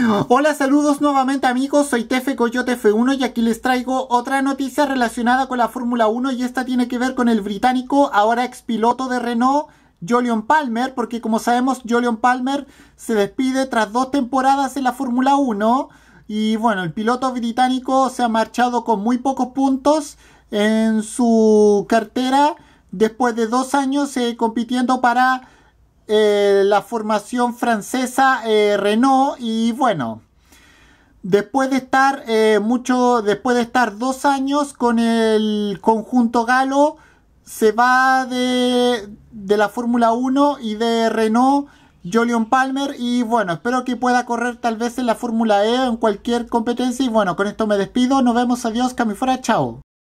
Hola, saludos nuevamente amigos, soy Tefe Coyote F1 y aquí les traigo otra noticia relacionada con la Fórmula 1 y esta tiene que ver con el británico, ahora ex piloto de Renault, Jolion Palmer, porque como sabemos Jolion Palmer se despide tras dos temporadas en la Fórmula 1 y bueno, el piloto británico se ha marchado con muy pocos puntos en su cartera después de dos años eh, compitiendo para eh, la formación francesa eh, Renault y bueno, después de estar eh, mucho, después de estar dos años con el conjunto galo, se va de, de la Fórmula 1 y de Renault Jolion Palmer y bueno, espero que pueda correr tal vez en la Fórmula E o en cualquier competencia y bueno, con esto me despido, nos vemos, adiós, camifora chao.